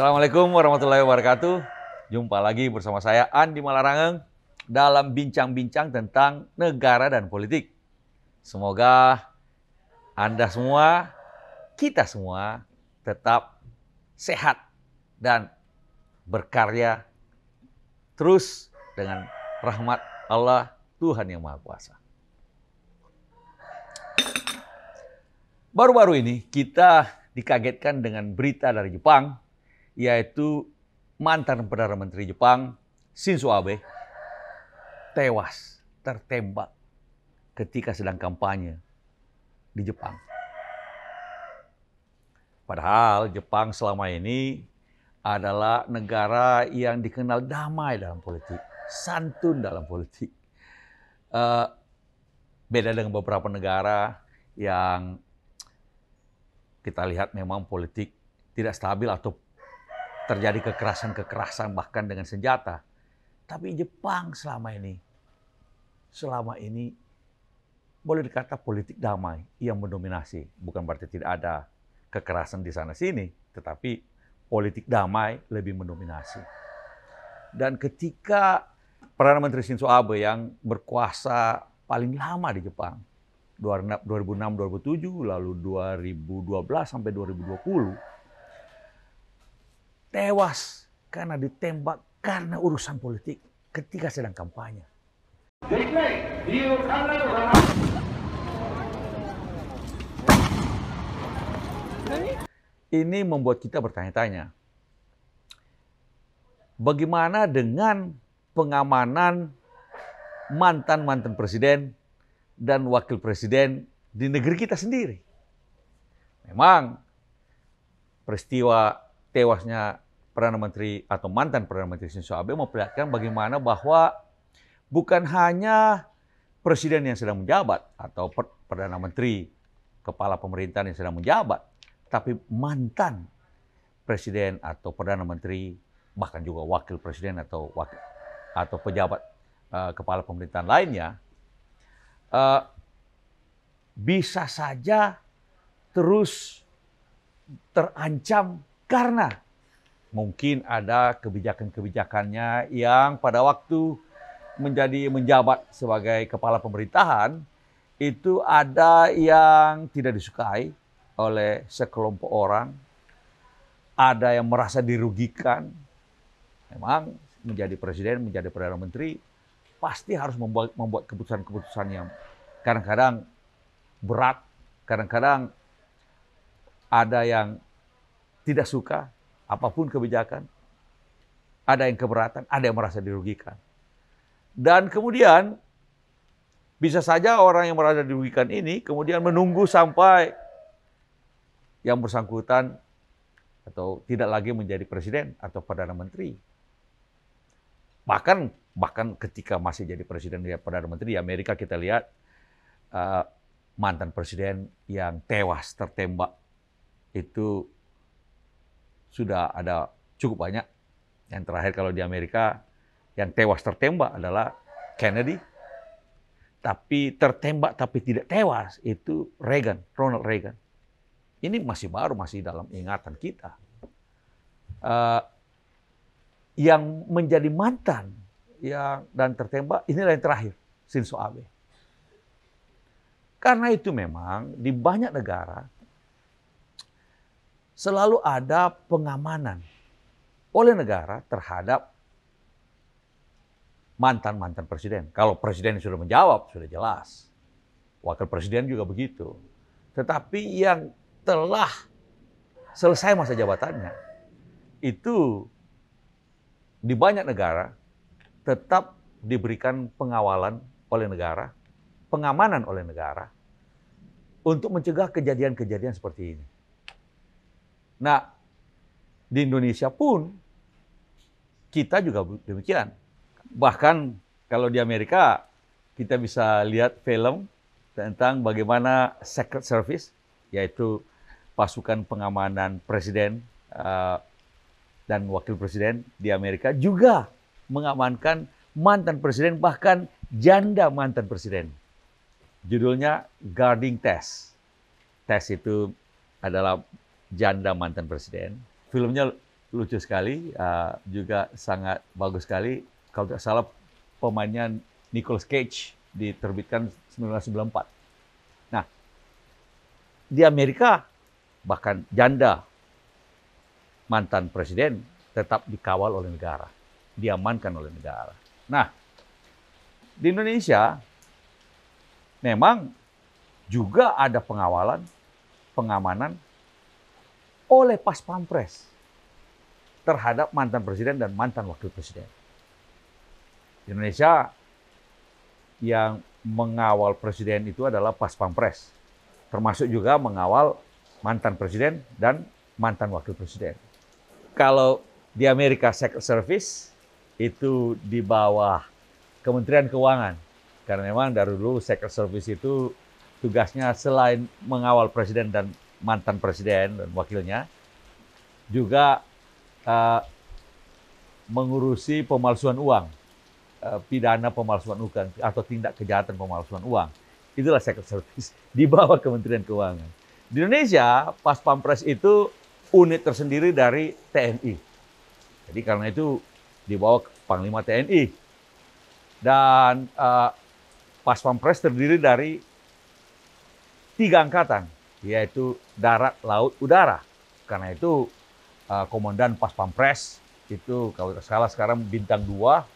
Assalamualaikum warahmatullahi wabarakatuh. Jumpa lagi bersama saya Andi Malarangeng dalam bincang-bincang tentang negara dan politik. Semoga Anda semua, kita semua tetap sehat dan berkarya terus dengan rahmat Allah Tuhan yang Maha Kuasa. Baru-baru ini kita dikagetkan dengan berita dari Jepang yaitu mantan Perdana Menteri Jepang Shinzo Abe tewas tertembak ketika sedang kampanye di Jepang. Padahal Jepang selama ini adalah negara yang dikenal damai dalam politik, santun dalam politik. Uh, beda dengan beberapa negara yang kita lihat memang politik tidak stabil atau terjadi kekerasan-kekerasan bahkan dengan senjata. Tapi Jepang selama ini, selama ini boleh dikata politik damai yang mendominasi. Bukan berarti tidak ada kekerasan di sana sini, tetapi politik damai lebih mendominasi. Dan ketika Perdana Menteri Shinzo Abe yang berkuasa paling lama di Jepang, 2006-2007, lalu 2012 sampai 2020, tewas karena ditembak karena urusan politik ketika sedang kampanye. Ini membuat kita bertanya-tanya. Bagaimana dengan pengamanan mantan-mantan presiden dan wakil presiden di negeri kita sendiri? Memang peristiwa tewasnya Perdana Menteri atau mantan Perdana Menteri Shinzo Abe memperlihatkan bagaimana bahwa bukan hanya presiden yang sedang menjabat atau Perdana Menteri, kepala pemerintahan yang sedang menjabat, tapi mantan presiden atau Perdana Menteri, bahkan juga wakil presiden atau wakil, atau pejabat uh, kepala pemerintahan lainnya, uh, bisa saja terus terancam karena mungkin ada kebijakan-kebijakannya yang pada waktu menjadi menjabat sebagai kepala pemerintahan itu ada yang tidak disukai oleh sekelompok orang, ada yang merasa dirugikan. Memang menjadi presiden, menjadi perdana menteri pasti harus membuat membuat keputusan-keputusan yang kadang-kadang berat, kadang-kadang ada yang tidak suka apapun kebijakan. Ada yang keberatan, ada yang merasa dirugikan. Dan kemudian bisa saja orang yang merasa dirugikan ini kemudian menunggu sampai yang bersangkutan atau tidak lagi menjadi presiden atau perdana menteri. Bahkan bahkan ketika masih jadi presiden dan perdana menteri di Amerika kita lihat uh, mantan presiden yang tewas tertembak itu sudah ada cukup banyak. Yang terakhir kalau di Amerika yang tewas tertembak adalah Kennedy. Tapi tertembak tapi tidak tewas itu Reagan, Ronald Reagan. Ini masih baru, masih dalam ingatan kita. Uh, yang menjadi mantan yang dan tertembak inilah yang terakhir Shinzo Abe. Karena itu memang di banyak negara selalu ada pengamanan oleh negara terhadap mantan-mantan presiden. Kalau presiden sudah menjawab, sudah jelas. Wakil presiden juga begitu. Tetapi yang telah selesai masa jabatannya, itu di banyak negara tetap diberikan pengawalan oleh negara, pengamanan oleh negara untuk mencegah kejadian-kejadian seperti ini. Nah, di Indonesia pun kita juga demikian. Bahkan kalau di Amerika kita bisa lihat film tentang bagaimana Secret Service, yaitu pasukan pengamanan presiden uh, dan wakil presiden di Amerika juga mengamankan mantan presiden bahkan janda mantan presiden. Judulnya Guarding Test. Test itu adalah janda mantan presiden. Filmnya lucu sekali, uh, juga sangat bagus sekali. Kalau tidak salah pemainnya Nicolas Cage diterbitkan 1994. Nah, di Amerika bahkan janda mantan presiden tetap dikawal oleh negara, diamankan oleh negara. Nah, di Indonesia memang juga ada pengawalan, pengamanan oleh Pas Pampres terhadap mantan presiden dan mantan wakil presiden. Indonesia yang mengawal presiden itu adalah Pas Pampres, termasuk juga mengawal mantan presiden dan mantan wakil presiden. Kalau di Amerika Secret Service itu di bawah Kementerian Keuangan, karena memang dari dulu Secret Service itu tugasnya selain mengawal presiden dan mantan presiden dan wakilnya juga uh, mengurusi pemalsuan uang, uh, pidana pemalsuan uang atau tindak kejahatan pemalsuan uang. Itulah secret service di bawah Kementerian Keuangan. Di Indonesia, Pas Pampres itu unit tersendiri dari TNI. Jadi karena itu di bawah Panglima TNI. Dan uh, Pas Pampres terdiri dari tiga angkatan yaitu darat, laut, udara. Karena itu uh, Komandan Pas Pampres itu kalau tidak salah sekarang bintang dua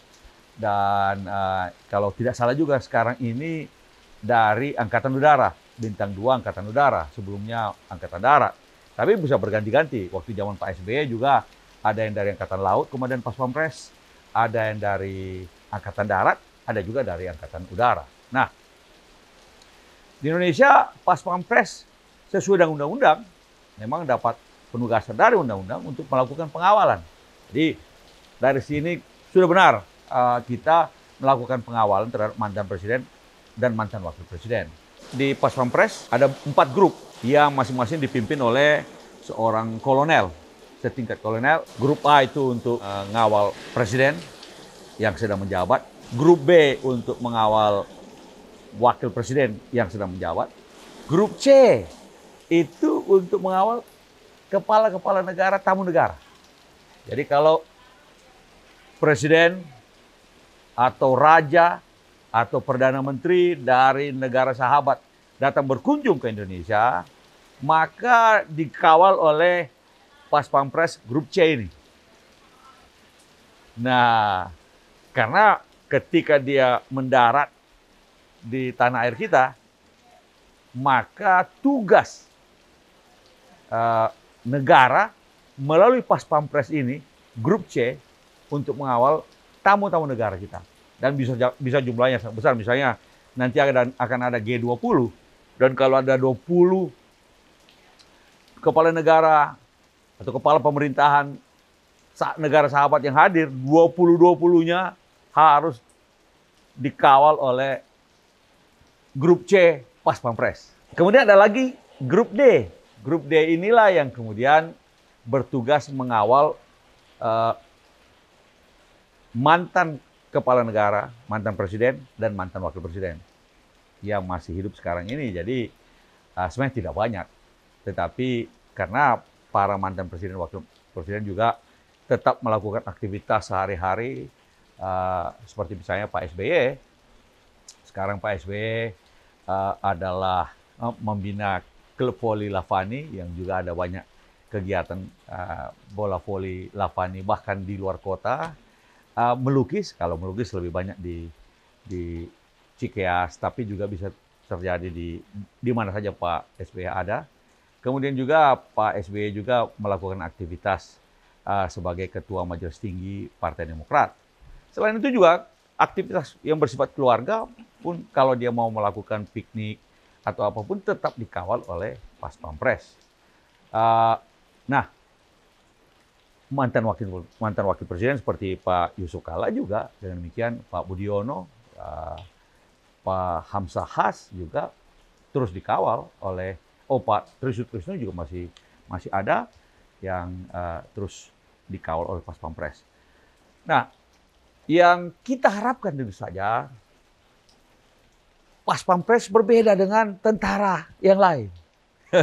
dan uh, kalau tidak salah juga sekarang ini dari Angkatan Udara bintang dua Angkatan Udara sebelumnya Angkatan Darat. Tapi bisa berganti-ganti. Waktu zaman Pak SBY juga ada yang dari Angkatan Laut, Komandan Pas Pampres, ada yang dari Angkatan Darat, ada juga dari Angkatan Udara. Nah, di Indonesia Pas Pampres sesuai dengan undang-undang memang dapat penugasan dari undang-undang untuk melakukan pengawalan. Jadi dari sini sudah benar uh, kita melakukan pengawalan terhadap mantan presiden dan mantan wakil presiden. Di Pas Pampres ada empat grup yang masing-masing dipimpin oleh seorang kolonel setingkat kolonel. Grup A itu untuk uh, eh, ngawal presiden yang sedang menjabat. Grup B untuk mengawal wakil presiden yang sedang menjabat. Grup C itu untuk mengawal kepala-kepala negara, tamu negara. Jadi kalau presiden atau raja atau perdana menteri dari negara sahabat datang berkunjung ke Indonesia, maka dikawal oleh Pas Pampres Grup C ini. Nah, karena ketika dia mendarat di tanah air kita, maka tugas Eh, negara melalui Pas Pampres ini grup C untuk mengawal tamu-tamu negara kita dan bisa bisa jumlahnya besar misalnya nanti akan akan ada G20 dan kalau ada 20 kepala negara atau kepala pemerintahan negara sahabat yang hadir 20-20-nya harus dikawal oleh grup C pas pampres. Kemudian ada lagi grup D Grup D inilah yang kemudian bertugas mengawal uh, mantan kepala negara, mantan presiden, dan mantan wakil presiden yang masih hidup sekarang ini. Jadi uh, sebenarnya tidak banyak, tetapi karena para mantan presiden wakil presiden juga tetap melakukan aktivitas sehari-hari uh, seperti misalnya Pak SBY. Sekarang Pak SBY uh, adalah uh, membina klub voli Lavani yang juga ada banyak kegiatan uh, bola voli Lavani bahkan di luar kota uh, melukis kalau melukis lebih banyak di di Cikeas tapi juga bisa terjadi di di mana saja Pak SBY ada kemudian juga Pak SBY juga melakukan aktivitas uh, sebagai ketua Majelis Tinggi Partai Demokrat selain itu juga aktivitas yang bersifat keluarga pun kalau dia mau melakukan piknik atau apapun tetap dikawal oleh Pas Pampres. Uh, nah, mantan wakil mantan wakil presiden seperti Pak Yusuf Kala juga dengan demikian Pak Budiono, uh, Pak Hamzah Has juga terus dikawal oleh oh Pak Trisut Trisno juga masih masih ada yang uh, terus dikawal oleh Pas Pampres. Nah, yang kita harapkan tentu saja Pas Pampres berbeda dengan tentara yang lain.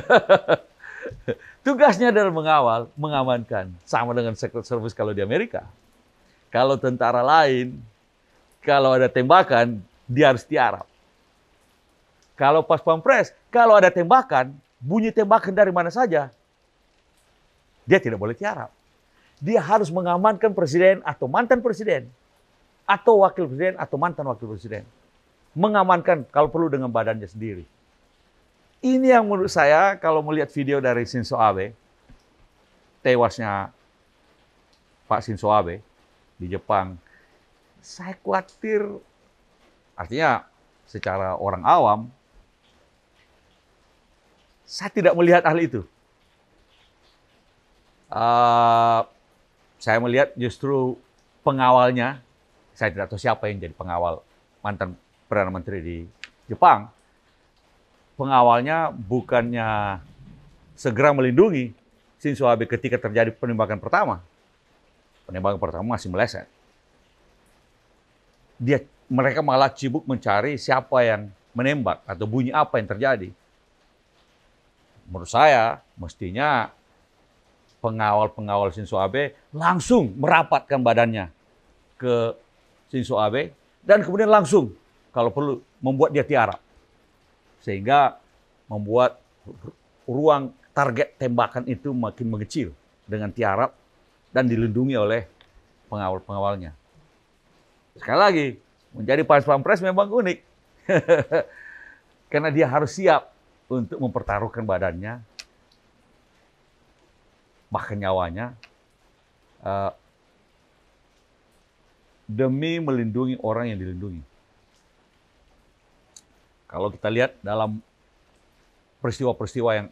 Tugasnya adalah mengawal, mengamankan. Sama dengan Secret Service kalau di Amerika. Kalau tentara lain, kalau ada tembakan, dia harus tiarap. Kalau pas pampres, kalau ada tembakan, bunyi tembakan dari mana saja, dia tidak boleh tiarap. Dia harus mengamankan presiden atau mantan presiden, atau wakil presiden, atau mantan wakil presiden mengamankan kalau perlu dengan badannya sendiri. Ini yang menurut saya kalau melihat video dari Shinzo Abe, tewasnya Pak Shinzo Abe di Jepang, saya khawatir artinya secara orang awam saya tidak melihat hal itu. Uh, saya melihat justru pengawalnya, saya tidak tahu siapa yang jadi pengawal mantan Perdana Menteri di Jepang, pengawalnya bukannya segera melindungi Shinzo Abe ketika terjadi penembakan pertama. Penembakan pertama masih meleset. Dia mereka malah sibuk mencari siapa yang menembak atau bunyi apa yang terjadi. Menurut saya mestinya pengawal-pengawal Shinzo Abe langsung merapatkan badannya ke Shinzo Abe dan kemudian langsung kalau perlu membuat dia tiarap. Sehingga membuat ruang target tembakan itu makin mengecil dengan tiarap dan dilindungi oleh pengawal-pengawalnya. Sekali lagi, menjadi pas pampres memang unik. Karena dia harus siap untuk mempertaruhkan badannya, bahkan nyawanya, uh, demi melindungi orang yang dilindungi. Kalau kita lihat dalam peristiwa-peristiwa yang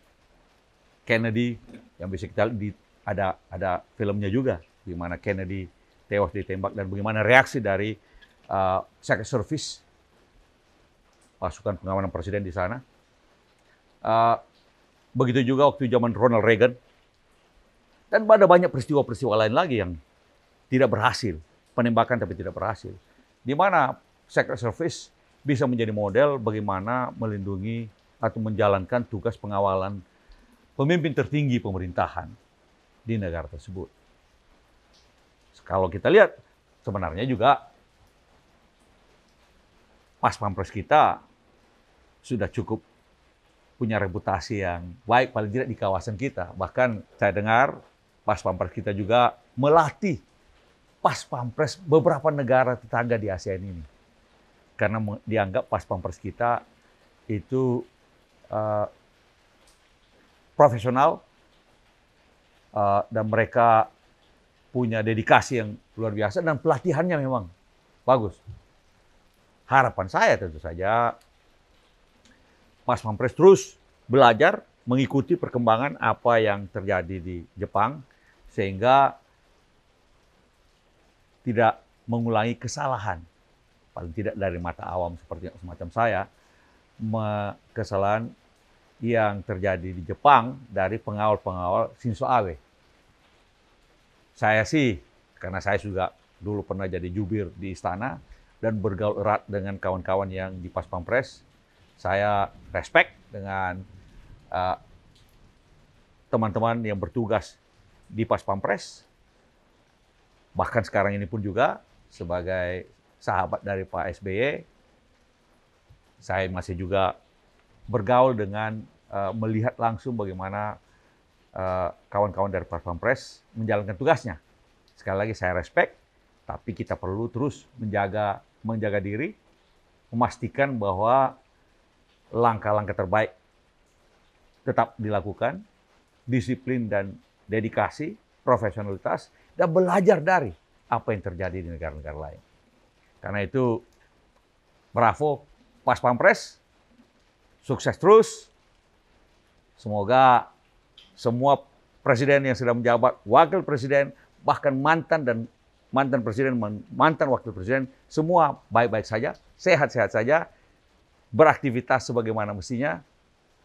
Kennedy yang bisa kita lihat ada ada filmnya juga di mana Kennedy tewas ditembak dan bagaimana reaksi dari uh, Secret Service pasukan pengamanan presiden di sana. Uh, begitu juga waktu zaman Ronald Reagan dan pada banyak peristiwa-peristiwa lain lagi yang tidak berhasil penembakan tapi tidak berhasil. Di mana Secret Service bisa menjadi model bagaimana melindungi atau menjalankan tugas pengawalan pemimpin tertinggi pemerintahan di negara tersebut. Kalau kita lihat, sebenarnya juga pas Pampres kita sudah cukup punya reputasi yang baik paling tidak di kawasan kita. Bahkan saya dengar Pas Pampres kita juga melatih Pas Pampres beberapa negara tetangga di ASEAN ini karena dianggap pas pampers kita itu uh, profesional uh, dan mereka punya dedikasi yang luar biasa dan pelatihannya memang bagus. Harapan saya tentu saja pas Mampres terus belajar mengikuti perkembangan apa yang terjadi di Jepang sehingga tidak mengulangi kesalahan paling tidak dari mata awam seperti semacam saya, kesalahan yang terjadi di Jepang dari pengawal-pengawal Shinzo Abe. Saya sih, karena saya juga dulu pernah jadi jubir di istana dan bergaul erat dengan kawan-kawan yang di Pas Pampres, saya respect dengan teman eh, teman-teman yang bertugas di Pas Pampres, bahkan sekarang ini pun juga sebagai sahabat dari Pak SBY, saya masih juga bergaul dengan uh, melihat langsung bagaimana kawan eh, kawan-kawan dari Parfum Press menjalankan tugasnya. Sekali lagi saya respect, tapi kita perlu terus menjaga menjaga diri, memastikan bahwa langkah-langkah terbaik tetap dilakukan, disiplin dan dedikasi, profesionalitas, dan belajar dari apa yang terjadi di negara-negara lain. Karena itu Bravo pas pampres sukses terus. Semoga semua presiden yang sedang menjabat, wakil presiden, bahkan mantan dan mantan presiden, mantan wakil presiden, semua baik-baik saja, sehat-sehat saja, beraktivitas sebagaimana mestinya,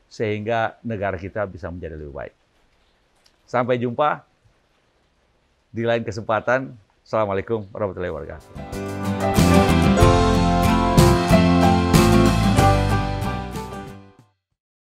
sehingga negara kita bisa menjadi lebih baik. Sampai jumpa di lain kesempatan. Assalamualaikum warahmatullahi wabarakatuh.